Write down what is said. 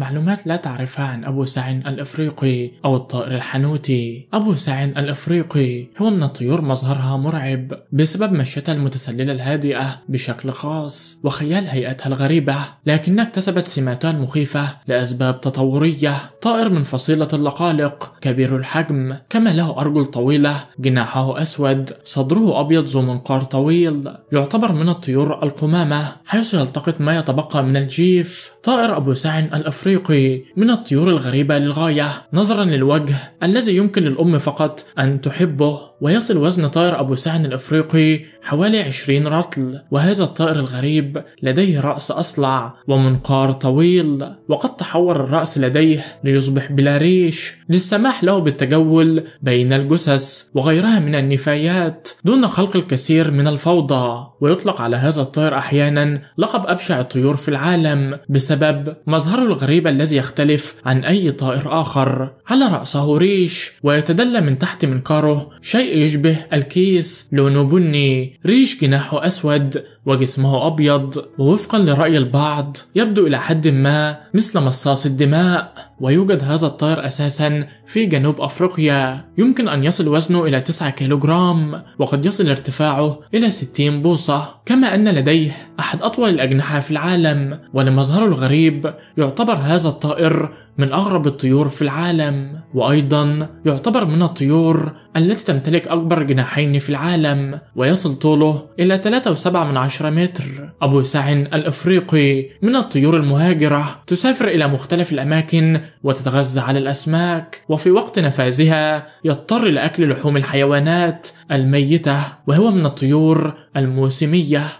معلومات لا تعرفها عن أبو سعن الإفريقي أو الطائر الحنوتي أبو سعن الإفريقي هو من الطيور مظهرها مرعب بسبب مشيتها المتسللة الهادئة بشكل خاص وخيال هيئتها الغريبة لكنها اكتسبت سماتها المخيفة لأسباب تطورية طائر من فصيلة اللقالق كبير الحجم كما له أرجل طويلة جناحه أسود صدره أبيض ذو منقار طويل يعتبر من الطيور القمامة حيث يلتقط ما يتبقى من الجيف طائر أبو سعن الإفريقي إفريقي من الطيور الغريبة للغاية نظرا للوجه الذي يمكن للأم فقط أن تحبه ويصل وزن طائر أبو سعن الأفريقي حوالي 20 رطل وهذا الطائر الغريب لديه رأس أصلع ومنقار طويل وقد تحور الرأس لديه ليصبح بلا ريش للسماح له بالتجول بين الجثث وغيرها من النفايات دون خلق الكثير من الفوضى ويطلق على هذا الطائر أحيانا لقب أبشع الطيور في العالم بسبب مظهره الغريب الذي يختلف عن أي طائر آخر على رأسه ريش ويتدلى من تحت منقاره شيء يشبه الكيس لونه بني ريش جناحه أسود وجسمه أبيض ووفقا لرأي البعض يبدو إلى حد ما مثل مصاص الدماء ويوجد هذا الطائر أساسا في جنوب أفريقيا يمكن أن يصل وزنه إلى 9 كيلوغرام وقد يصل ارتفاعه إلى 60 بوصة كما أن لديه أحد أطول الأجنحة في العالم ولمظهره الغريب يعتبر هذا الطائر من أغرب الطيور في العالم وأيضا يعتبر من الطيور التي تمتلك أكبر جناحين في العالم ويصل طوله إلى 3.7 10 متر أبو سعن الإفريقي من الطيور المهاجرة تسافر إلى مختلف الأماكن وتتغذى على الأسماك وفي وقت نفاذها يضطر لأكل لحوم الحيوانات الميتة وهو من الطيور الموسمية